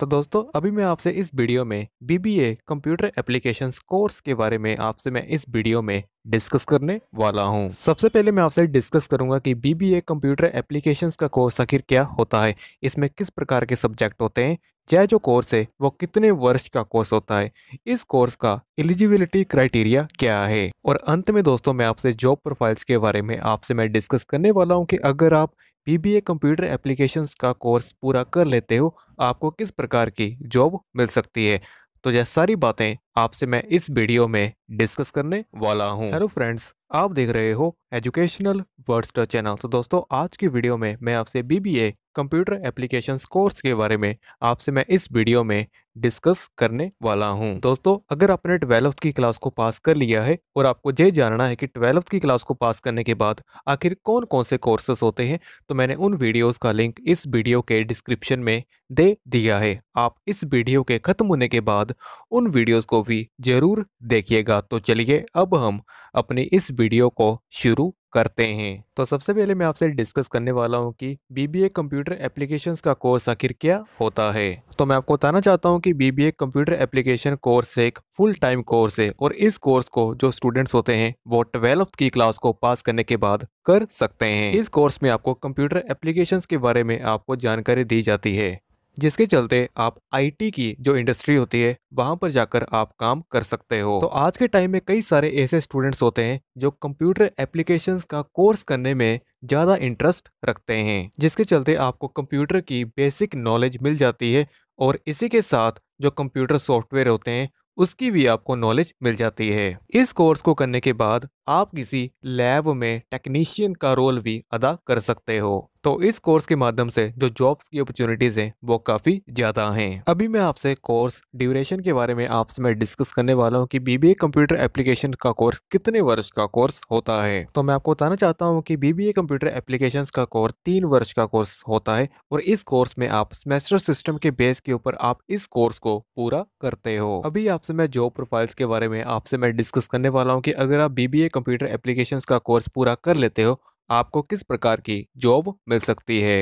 तो दोस्तों अभी मैं आपसे इस वीडियो में B B A computer application course के बारे में आपसे मैं इस वीडियो में डिस्कस करने वाला हूं। सबसे पहले मैं आपसे डिस्कस करूंगा कि B B A computer application का कोर्स आखिर क्या होता है इसमें किस प्रकार के सब्जेक्ट होते हैं चाहे जो कोर्स है वो कितने वर्ष का कोर्स होता है इस कोर्स का एलिजिबिलिटी क्राइटेरिया क्या है और अंत में दोस्तों मैं आपसे जॉब प्रोफाइल्स के बारे में आपसे मैं डिस्कस करने वाला हूँ कि अगर आप बीबीए कंप्यूटर एप्लीकेशंस का कोर्स पूरा कर लेते हो आपको किस प्रकार की जॉब मिल सकती है तो यह सारी बातें आपसे मैं इस वीडियो में डिस्कस करने वाला हूं। हेलो फ्रेंड्स आप देख रहे हो एजुकेशनल वर्ड्स चैनल तो दोस्तों आज की वीडियो में मैं आपसे बीबीए कंप्यूटर एप्लीकेशंस कोर्स के बारे में आपसे मैं इस वीडियो में डिस्कस करने वाला हूँ दोस्तों अगर आपने ट्वेल्थ की क्लास को पास कर लिया है और आपको ये जानना है कि ट्वेल्थ की क्लास को पास करने के बाद आखिर कौन कौन से कोर्सेस होते हैं तो मैंने उन वीडियोस का लिंक इस वीडियो के डिस्क्रिप्शन में दे दिया है आप इस वीडियो के खत्म होने के बाद उन वीडियोज को भी जरूर देखिएगा तो चलिए अब हम अपने इस वीडियो को शुरू करते हैं तो सबसे पहले मैं आपसे डिस्कस करने वाला हूँ कि बी कंप्यूटर एप्लीकेशंस का कोर्स आखिर क्या होता है तो मैं आपको बताना चाहता हूँ कि बीबीए कंप्यूटर एप्लीकेशन कोर्स एक फुल टाइम कोर्स है और इस कोर्स को जो स्टूडेंट्स होते हैं वो ट्वेल्थ की क्लास को पास करने के बाद कर सकते हैं इस कोर्स में आपको कंप्यूटर एप्लीकेशन के बारे में आपको जानकारी दी जाती है जिसके चलते आप आईटी की जो इंडस्ट्री होती है वहां पर जाकर आप काम कर सकते हो तो आज के टाइम में कई सारे ऐसे स्टूडेंट्स होते हैं जो कंप्यूटर एप्लीकेशंस का कोर्स करने में ज़्यादा इंटरेस्ट रखते हैं जिसके चलते आपको कंप्यूटर की बेसिक नॉलेज मिल जाती है और इसी के साथ जो कंप्यूटर सॉफ्टवेयर होते हैं उसकी भी आपको नॉलेज मिल जाती है इस कोर्स को करने के बाद आप किसी लैब में टेक्नीशियन का रोल भी अदा कर सकते हो तो इस कोर्स के माध्यम से जो जॉब्स की अपॉर्चुनिटीज़ हैं वो काफ़ी ज़्यादा हैं अभी मैं आपसे कोर्स ड्यूरेशन के बारे में आपसे मैं डिस्कस करने वाला हूँ कि बीबीए कंप्यूटर एप्लीकेशन का कोर्स कितने वर्ष का कोर्स होता है तो मैं आपको बताना चाहता हूँ कि बीबीए कंप्यूटर एप्लीकेशन का कोर्स तीन वर्ष का कोर्स होता है और इस कोर्स में आप सेमेस्टर सिस्टम के बेस के ऊपर आप इस कोर्स को पूरा करते हो अभी आपसे मैं जॉब प्रोफाइल्स के बारे में आपसे मैं डिस्कस करने वाला हूँ की अगर आप बीबीए कंप्यूटर एप्लीकेशंस का कोर्स पूरा कर लेते हो आपको किस प्रकार की जॉब मिल सकती है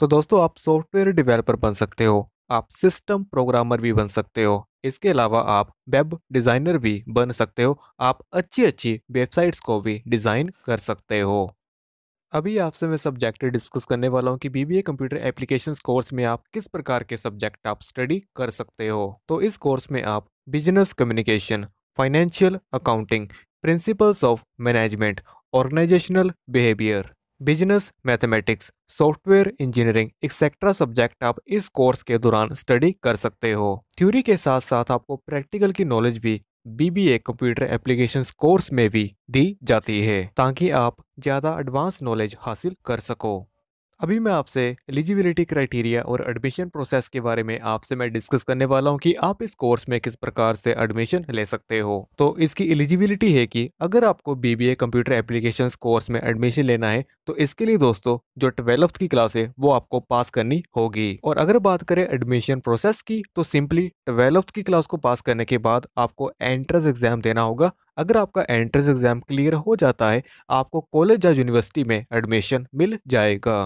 तो दोस्तों आप सॉफ्टवेयर डिवेलपर बन सकते हो आप सिस्टम प्रोग्रामर भी बन सकते हो इसके अलावा आप वेब डिज़ाइनर भी बन सकते हो आप अच्छी अच्छी वेबसाइट्स को भी डिज़ाइन कर सकते हो अभी आपसे मैं सब्जेक्ट डिस्कस करने वाला हूँ कि बीबीए कंप्यूटर एप्लीकेशंस कोर्स में आप किस प्रकार के सब्जेक्ट आप स्टडी कर सकते हो तो इस कोर्स में आप business communication financial accounting principles of management organisational behaviour business mathematics software engineering etcetera subject आप इस कोर्स के दौरान स्टडी कर सकते हो थ्योरी के साथ साथ आपको प्रैक्टिकल की नॉलेज भी बीबीए कंप्यूटर एप्लीकेशंस कोर्स में भी दी जाती है ताकि आप ज़्यादा एडवांस नॉलेज हासिल कर सको अभी मैं आपसे एलिजिबिलिटी क्राइटेरिया और एडमिशन प्रोसेस के बारे में आपसे मैं डिस्कस करने वाला हूँ कि आप इस कोर्स में किस प्रकार से एडमिशन ले सकते हो तो इसकी एलिजिबिलिटी है कि अगर आपको बीबीए कंप्यूटर एप्लीकेशन कोर्स में एडमिशन लेना है तो इसके लिए दोस्तों जो ट्वेल्थ की क्लास है वो आपको पास करनी होगी और अगर बात करें एडमिशन प्रोसेस की तो सिंपली ट्वेल्थ की क्लास को पास करने के बाद आपको एंट्रेंस एग्जाम देना होगा अगर आपका एंट्रेंस एग्जाम क्लियर हो जाता है आपको कॉलेज या यूनिवर्सिटी में एडमिशन मिल जाएगा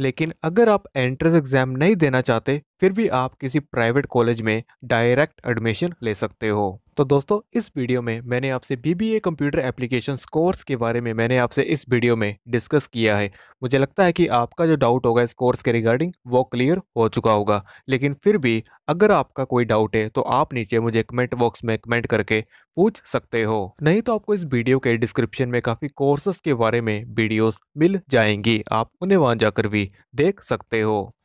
लेकिन अगर आप एंट्रेंस एग्ज़ाम नहीं देना चाहते फिर भी आप किसी प्राइवेट कॉलेज में डायरेक्ट एडमिशन ले सकते हो तो दोस्तों इस वीडियो में मैंने आपसे बीबीए कंप्यूटर एप्लीकेशन कोर्स के बारे में मैंने आपसे इस वीडियो में डिस्कस किया है मुझे लगता है कि आपका जो डाउट होगा इस कोर्स के रिगार्डिंग वो क्लियर हो चुका होगा लेकिन फिर भी अगर आपका कोई डाउट है तो आप नीचे मुझे कमेंट बॉक्स में कमेंट करके पूछ सकते हो नहीं तो आपको इस वीडियो के डिस्क्रिप्शन में काफ़ी कोर्सेस के बारे में वीडियोस मिल जाएंगी आप उन्हें वहां जाकर भी देख सकते हो